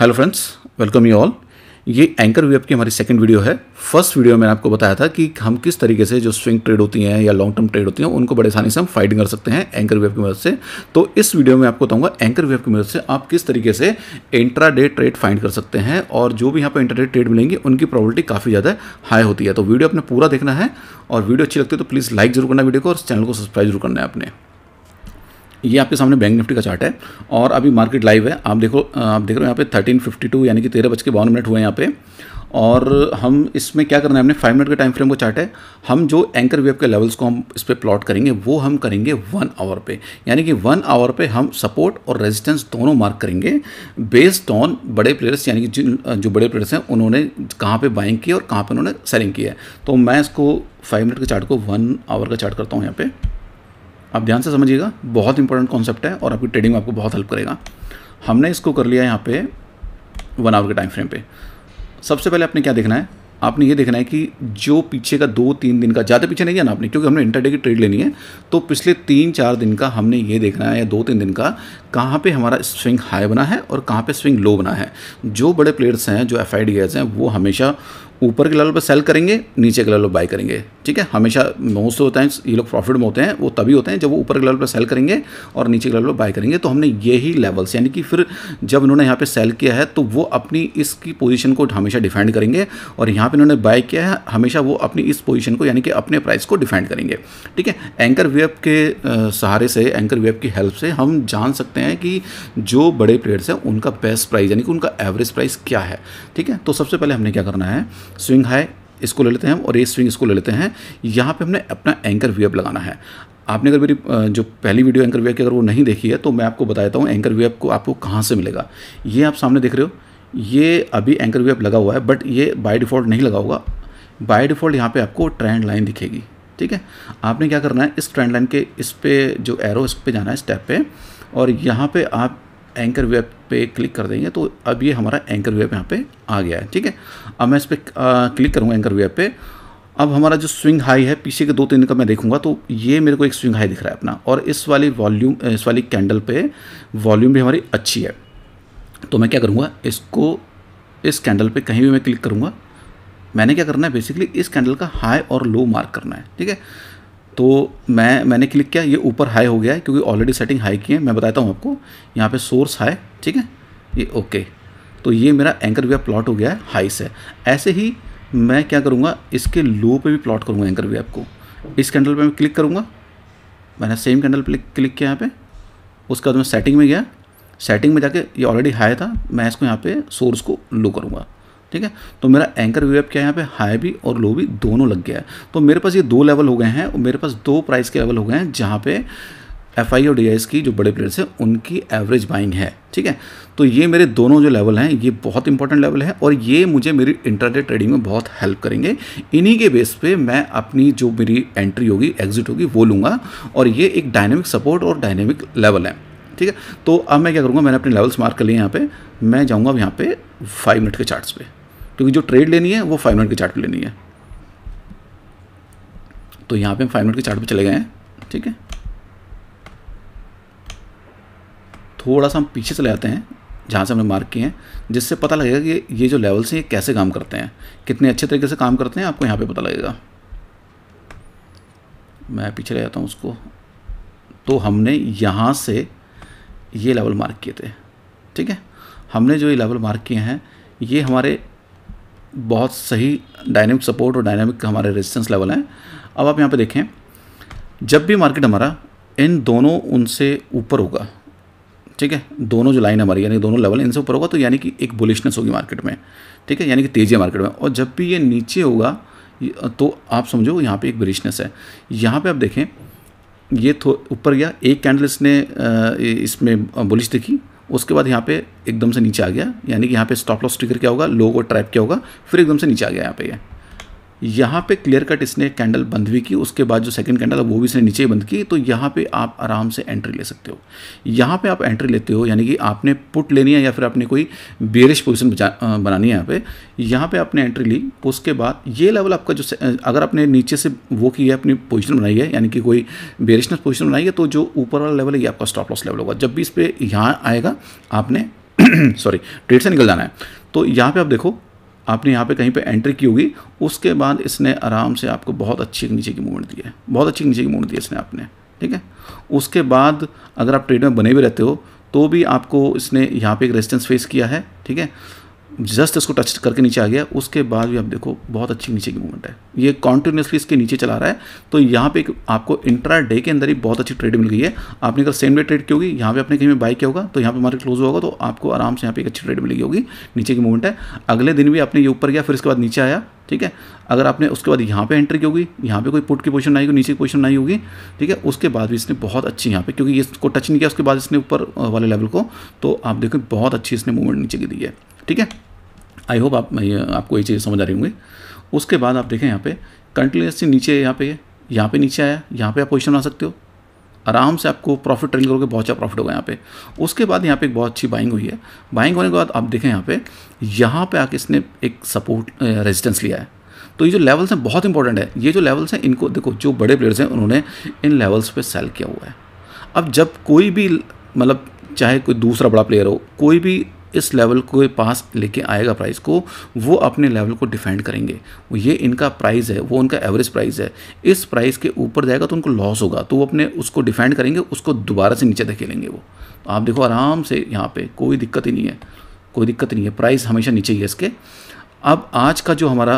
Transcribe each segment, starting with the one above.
Hello friends welcome you all ये anchor web की हमारी सेकंड वीडियो है फर्स्ट वीडियो में आपको बताया था कि हम किस तरीके से जो स्विंग ट्रेड होती हैं या लॉन्ग टर्म ट्रेड होती हैं उनको बड़े आसानी से हम फाइटिंग कर सकते हैं एंकर वेब की मदद से तो इस वीडियो में आपको बताऊंगा एंकर वेब की मदद से आप किस तरीके से इंट्रा ट्रेड फाइंड कर सकते हैं और जो भी यहाँ पर इंट्रा ट्रेड मिलेंगे उनकी प्रॉबिलिटी काफ़ी ज़्यादा हाई होती है तो वीडियो आपने पूरा देखना है और वीडियो अच्छी लगती है तो प्लीज़ लाइक जरूर करना वीडियो को और चैनल को सब्सक्राइब जरूर करना है आपने ये आपके सामने बैंक निफ्टी का चार्ट है और अभी मार्केट लाइव है आप देखो आप देख रहे हो यहाँ पे थर्टीन फिफ्टी टू यानी कि तेरह बज के बावन मिनट हुए हैं यहाँ पे और हम इसमें क्या करना है हमने फाइव मिनट के टाइम फ्रेम को चार्ट है हम जो एंकर वेब के लेवल्स को हम इस पर प्लॉट करेंगे वो हम करेंगे वन आवर पे यानी कि वन आवर पे हम सपोर्ट और रेजिस्टेंस दोनों मार्क करेंगे बेस्ड ऑन बड़े प्लेयर्स यानी कि जो, जो बड़े प्लेयर्स हैं उन्होंने कहाँ पे बाइंग की और कहाँ पे उन्होंने सेलिंग की है तो मैं इसको फाइव मिनट के चार्ट को वन आवर का चार्ट करता हूँ यहाँ पर आप ध्यान से समझिएगा बहुत इंपॉर्टेंट कॉन्सेप्ट है और आपकी ट्रेडिंग में आपको बहुत हेल्प करेगा हमने इसको कर लिया यहाँ पे वन आवर के टाइम फ्रेम पे सबसे पहले आपने क्या देखना है आपने ये देखना है कि जो पीछे का दो तीन दिन का ज़्यादा पीछे नहीं जाना आपने क्योंकि हमने इंटरडे की ट्रेड लेनी है तो पिछले तीन चार दिन का हमने ये देखना है या दो तीन दिन का कहाँ पे हमारा स्विंग हाई बना है और कहाँ पे स्विंग लो बना है जो बड़े प्लेयर्स हैं जो एफ हैं वो हमेशा ऊपर के लेवल पर सेल करेंगे नीचे के लेवल पर बाय करेंगे ठीक है हमेशा मोस्ट होते हैं ये लोग प्रॉफिट में होते हैं वो तभी होते हैं जब वो ऊपर के लेवल पर सेल करेंगे और नीचे के लेवल पर बाय करेंगे तो हमने यही लेवल्स यानी कि फिर जब इन्होंने यहाँ पर सेल किया है तो वो अपनी इसकी पोजिशन को हमेशा डिफेंड करेंगे और यहाँ पर इन्होंने बाय किया है हमेशा वो अपनी इस पोजिशन को यानी कि अपने प्राइस को डिफेंड करेंगे ठीक है एंकर वेब के सहारे से एंकर वेब की हेल्प से हम जान सकते हैं कि जो बड़े प्लेयर्स हैं उनका बेस्ट प्राइस यानी कि उनका एवरेज प्राइस क्या है ठीक है तो सबसे पहले हमने क्या करना है स्विंग हाई इसको ले लेते हैं और ये स्विंग इसको ले लेते हैं यहाँ पे हमने अपना एंकर वी लगाना है आपने अगर मेरी जो पहली वीडियो एंकर व्यूअप की अगर वो नहीं देखी है तो मैं आपको बताता हूँ एंकर वी को आपको कहाँ से मिलेगा ये आप सामने देख रहे हो ये अभी एंकर वी लगा हुआ है बट ये बाय डिफ़ॉल्ट नहीं लगा होगा बाय डिफ़ॉल्ट यहाँ पर आपको ट्रेंड लाइन दिखेगी ठीक है आपने क्या करना है इस ट्रेंड लाइन के इस पर जो एरो इस पर जाना है स्टेप पर और यहाँ पर आप एंकर वेब पे क्लिक कर देंगे तो अब ये हमारा एंकर वेब यहाँ पे आ गया है ठीक है अब मैं इस पर क्लिक करूँगा एंकर वेब पे अब हमारा जो स्विंग हाई है पीछे के दो तीन का मैं देखूंगा तो ये मेरे को एक स्विंग हाई दिख रहा है अपना और इस वाली वॉल्यूम इस वाली कैंडल पे वॉल्यूम भी हमारी अच्छी है तो मैं क्या करूँगा इसको इस कैंडल पे कहीं भी मैं क्लिक करूँगा मैंने क्या करना है बेसिकली इस कैंडल का हाई और लो मार्क करना है ठीक है तो मैं मैंने क्लिक किया ये ऊपर हाई हो गया है क्योंकि ऑलरेडी सेटिंग हाई की है मैं बताता हूँ आपको यहाँ पे सोर्स हाई ठीक है ये ओके तो ये मेरा एंकर वेब प्लॉट हो गया है हाई से ऐसे ही मैं क्या करूँगा इसके लो पे भी प्लॉट करूँगा एंकर वेब को इस कैंडल पे मैं क्लिक करूँगा मैंने सेम कैंडल पर क्लिक किया यहाँ पर उसके बाद मैं सेटिंग में गया सेटिंग में जाके ये ऑलरेडी हाई था मैं इसको यहाँ पर सोर्स को लो करूँगा ठीक है तो मेरा एंकर व्यू क्या है यहाँ पे हाई भी और लो भी दोनों लग गया है तो मेरे पास ये दो लेवल हो गए हैं और मेरे पास दो प्राइस के लेवल हो गए हैं जहाँ पे एफ और डी की जो बड़े प्लेयर्स हैं उनकी एवरेज बाइंग है ठीक है तो ये मेरे दोनों जो लेवल हैं ये बहुत इंपॉर्टेंट लेवल है और ये मुझे मेरी इंटरनेट ट्रेडिंग में बहुत हेल्प करेंगे इन्हीं के बेस पे मैं अपनी जो मेरी एंट्री होगी एग्जिट होगी वो लूँगा और ये एक डायनेमिक सपोर्ट और डायनेमिक लेवल है ठीक है तो अब मैं क्या करूँगा मैंने अपने लेवल्स मार्क कर लिए यहाँ पे मैं जाऊँगा यहाँ पे फाइव मिनट के चार्ट्स पे क्योंकि जो ट्रेड लेनी है वो फाइव मिनट के चार्ट पर लेनी है तो यहाँ पे हम फाइव मिनट के चार्ट पे चले गए हैं ठीक है थोड़ा सा हम पीछे चले आते हैं जहाँ से हमने मार्क किए हैं जिससे पता लगेगा कि ये जो लेवल्स हैं ये कैसे काम करते हैं कितने अच्छे तरीके से काम करते हैं आपको यहाँ पे पता लगेगा मैं पीछे ले जाता हूँ उसको तो हमने यहाँ से ये लेवल मार्क किए थे ठीक है हमने जो ये लेवल मार्क किए हैं ये हमारे बहुत सही डायनेमिक सपोर्ट और डायनेमिक हमारे रेजिस्टेंस लेवल हैं अब आप यहाँ पे देखें जब भी मार्केट हमारा इन दोनों उनसे ऊपर होगा ठीक है दोनों जो लाइन हमारी यानी दोनों लेवल इनसे ऊपर होगा तो यानी कि एक बुलिशनेस होगी मार्केट में ठीक है यानी कि तेजी है मार्केट में और जब भी ये नीचे होगा तो आप समझो यहाँ पे एक बुलिशनेस है यहाँ पे आप देखें ये ऊपर गया एक कैंडल इसने इसमें बुलिश दिखी उसके बाद यहाँ पे एकदम से नीचे आ गया यानी कि यहाँ पे स्टॉप लॉस ट्रिगर क्या होगा लो को ट्रैप क्या होगा फिर एकदम से नीचे आ गया यहाँ पे ये यह। यहाँ पे क्लियर कट इसने कैंडल बंद भी की उसके बाद जो सेकंड कैंडल है वो भी इसने नीचे ही बंद की तो यहाँ पे आप आराम से एंट्री ले सकते हो यहाँ पे आप एंट्री लेते हो यानी कि आपने पुट लेनी है या फिर आपने कोई बेरिश पोजिशन बनानी है यहाँ पे यहाँ पे आपने एंट्री ली उसके बाद ये लेवल आपका जो अगर आपने नीचे से वो की है अपनी पोजिशन बनाई है यानी कि कोई बेरिशन पोजिशन बनाई है तो जो ऊपर वाला लेवल है ये आपका स्टॉप लॉस लेवल होगा जब भी इस पर यहाँ आएगा आपने सॉरी ट्रेड से निकल जाना है तो यहाँ पर आप देखो आपने यहाँ पे कहीं पे एंट्री की होगी उसके बाद इसने आराम से आपको बहुत अच्छी नीचे की मूवमेंट दी है बहुत अच्छी नीचे की मूवमेंट दी इसने आपने ठीक है उसके बाद अगर आप ट्रेड में बने हुए रहते हो तो भी आपको इसने यहाँ पे एक रेजिस्टेंस फेस किया है ठीक है जस्ट इसको टच करके नीचे आ गया उसके बाद भी आप देखो बहुत अच्छी नीचे की मूवमेंट है ये कॉन्टिन्यूसली इसके नीचे चला रहा है तो यहाँ पे आपको इंट्रा डे के अंदर ही बहुत अच्छी ट्रेड मिल गई है आपने अगर सेम डे ट्रेड की होगी यहाँ पे आपने कहीं में बाई किया होगा तो यहाँ पे मार्केट क्लोज होगा तो आपको आराम से यहाँ पे एक अच्छी ट्रेड मिली होगी नीचे की मूवमेंट है अगले दिन भी आपने ये ऊपर गया फिर इसके बाद नीचे आया ठीक है अगर आपने उसके बाद यहाँ पे एंट्री की होगी यहाँ पे कोई पुट की पोजीशन नहीं होगी नीचे की पोजीशन नहीं होगी ठीक है उसके बाद भी इसने बहुत अच्छी यहाँ पे क्योंकि इसको टच नहीं किया उसके बाद इसने ऊपर वाले लेवल को तो आप देखो बहुत अच्छी इसने मूवमेंट नीचे की दी है ठीक है आई होप आप आपको ये चीज़ समझ आ रही होंगे उसके बाद आप देखें यहाँ पे कंटिन्यूसली नीचे यहाँ पे यहाँ पे नीचे आया यहाँ पे आप पोजिशन बना सकते हो आराम से आपको प्रॉफिट ट्रेन करोगे बहुत अच्छा प्रॉफिट होगा यहाँ पे उसके बाद यहाँ पे एक बहुत अच्छी बाइंग हुई है बाइंग होने के बाद आप देखें यहाँ पे यहाँ पे आके इसने एक सपोर्ट रेजिस्टेंस लिया है तो ये जो लेवल्स हैं बहुत इंपॉर्टेंट है ये जो लेवल्स हैं इनको देखो जो बड़े प्लेयर्स हैं उन्होंने इन लेवल्स पर सेल किया हुआ है अब जब कोई भी मतलब चाहे कोई दूसरा बड़ा प्लेयर हो कोई भी इस लेवल को पास लेके आएगा प्राइस को वो अपने लेवल को डिफेंड करेंगे ये इनका प्राइस है वो उनका एवरेज प्राइस है इस प्राइस के ऊपर जाएगा तो उनको लॉस होगा तो वो अपने उसको डिफेंड करेंगे उसको दोबारा से नीचे धकेलेंगे वो तो आप देखो आराम से यहाँ पे कोई दिक्कत ही नहीं है कोई दिक्कत नहीं है प्राइस हमेशा नीचे ही है इसके अब आज का जो हमारा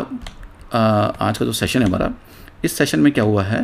आज का जो सेशन है हमारा इस सेशन में क्या हुआ है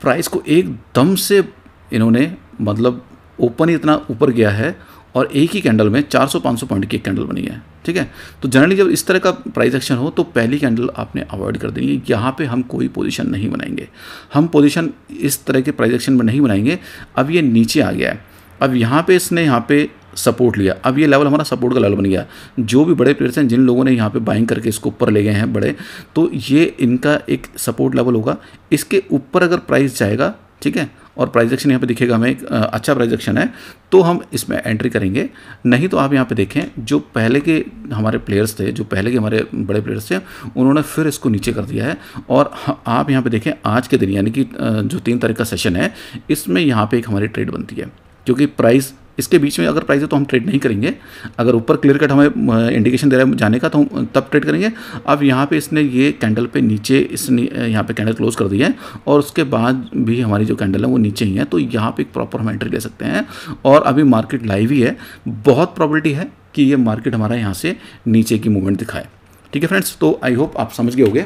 प्राइस को एकदम से इन्होंने मतलब ओपन ही इतना ऊपर गया है और एक ही कैंडल में 400-500 पॉइंट की एक कैंडल बनी है ठीक है तो जनरली जब इस तरह का प्राइस एक्शन हो तो पहली कैंडल आपने अवॉइड कर देनी है यहाँ पे हम कोई पोजीशन नहीं बनाएंगे हम पोजीशन इस तरह के प्राइस एक्शन में नहीं बनाएंगे अब ये नीचे आ गया है अब यहाँ पे इसने यहाँ पे सपोर्ट लिया अब ये लेवल हमारा सपोर्ट का लेवल बन गया जो भी बड़े प्लेयर्स हैं जिन लोगों ने यहाँ पे बाइंग करके इसको ऊपर ले गए हैं बड़े तो ये इनका एक सपोर्ट लेवल होगा इसके ऊपर अगर प्राइस जाएगा ठीक है और प्राइजेक्शन यहाँ पे दिखेगा हमें एक अच्छा प्राइजेक्शन है तो हम इसमें एंट्री करेंगे नहीं तो आप यहाँ पे देखें जो पहले के हमारे प्लेयर्स थे जो पहले के हमारे बड़े प्लेयर्स थे उन्होंने फिर इसको नीचे कर दिया है और आप यहाँ पे देखें आज के दिन यानी कि जो तीन तारीख का सेशन है इसमें यहाँ पर एक हमारी ट्रेड बनती है क्योंकि प्राइस इसके बीच में अगर प्राइस है तो हम ट्रेड नहीं करेंगे अगर ऊपर क्लियर कट हमें इंडिकेशन दे रहा है जाने का तो हम तब ट्रेड करेंगे अब यहाँ पे इसने ये कैंडल पे नीचे इसने यहाँ पे कैंडल क्लोज कर दी है और उसके बाद भी हमारी जो कैंडल है वो नीचे ही है तो यहाँ पे एक प्रॉपर हम एंट्री ले सकते हैं और अभी मार्केट लाइव ही है बहुत प्रॉबलिटी है कि ये मार्केट हमारा यहाँ से नीचे की मूवमेंट दिखाए ठीक है फ्रेंड्स तो आई होप आप समझ गए होगे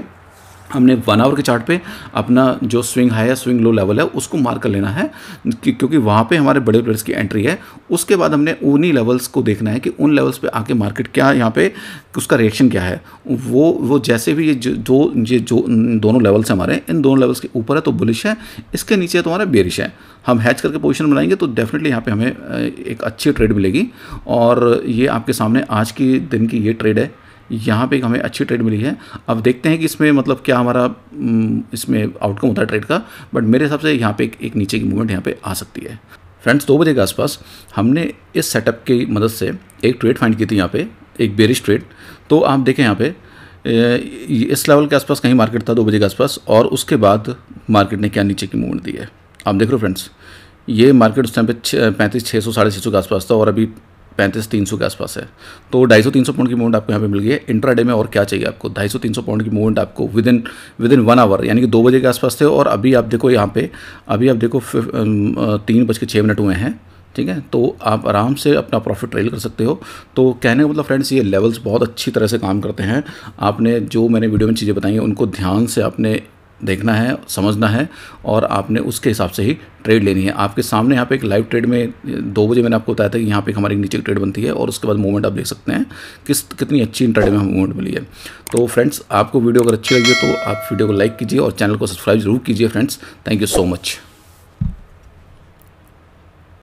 हमने वन आवर के चार्ट पे अपना जो स्विंग हाई है स्विंग लो लेवल है उसको मार कर लेना है क्योंकि वहाँ पे हमारे बड़े प्लेयर्स की एंट्री है उसके बाद हमने उन्हीं लेवल्स को देखना है कि उन लेवल्स पे आके मार्केट क्या यहाँ पे उसका रिएक्शन क्या है वो वो जैसे भी ये जो ये जो दोनों लेवल्स हमारे इन दोनों लेवल्स के ऊपर है तो बुलिश है इसके नीचे तो हमारा बेरिश है हम हैच करके पोजिशन बनाएंगे तो डेफिनेटली यहाँ पर हमें एक अच्छी ट्रेड मिलेगी और ये आपके सामने आज की दिन की ये ट्रेड है यहाँ पे हमें अच्छी ट्रेड मिली है अब देखते हैं कि इसमें मतलब क्या हमारा हम्म, इसमें आउटकम होता है ट्रेड का बट मेरे हिसाब से यहाँ पे एक, एक नीचे की मूवमेंट यहाँ पे आ सकती है फ्रेंड्स दो बजे के आसपास हमने इस सेटअप की मदद से एक ट्रेड फाइंड की थी यहाँ पे एक बेरिश ट्रेड तो आप देखें यहाँ पे इस लेवल के आसपास कहीं मार्केट था दो बजे के आसपास और उसके बाद मार्केट ने क्या नीचे की मूवमेंट दी है आप देख रहे हो फ्रेंड्स ये मार्केट उस टाइम पे पैंतीस छः सौ साढ़े छः सौ के आसपास था और अभी पैंतीस तीन सौ के आसपास है तो ढाई सौ तीन सौ पाउंड की मूवमेंट आपको यहाँ पे मिल गई है डे में और क्या चाहिए आपको ढाई सौ तीन सौ पाउंड की मूवमेंट आपको within within one hour यानी कि दो बजे के आसपास थे और अभी आप देखो यहाँ पे अभी आप देखो तीन बज के छः मिनट हुए हैं ठीक है तो आप आराम से अपना प्रॉफिट ट्रेल कर सकते हो तो कहने का मतलब फ्रेंड्स ये लेवल्स बहुत अच्छी तरह से काम करते हैं आपने जो मैंने वीडियो में चीज़ें बताई हैं उनको ध्यान से आपने देखना है समझना है और आपने उसके हिसाब से ही ट्रेड लेनी है आपके सामने यहाँ पे एक लाइव ट्रेड में दो बजे मैंने आपको बताया था कि यहाँ पे हमारी नीचे ट्रेड बनती है और उसके बाद मूवमेंट आप देख सकते हैं किस कितनी अच्छी इंटरडे में हमें मूवमेंट मिली है तो फ्रेंड्स आपको वीडियो अगर अच्छी लगी तो आप वीडियो को लाइक कीजिए और चैनल को सब्सक्राइब जरूर कीजिए friends thank you so much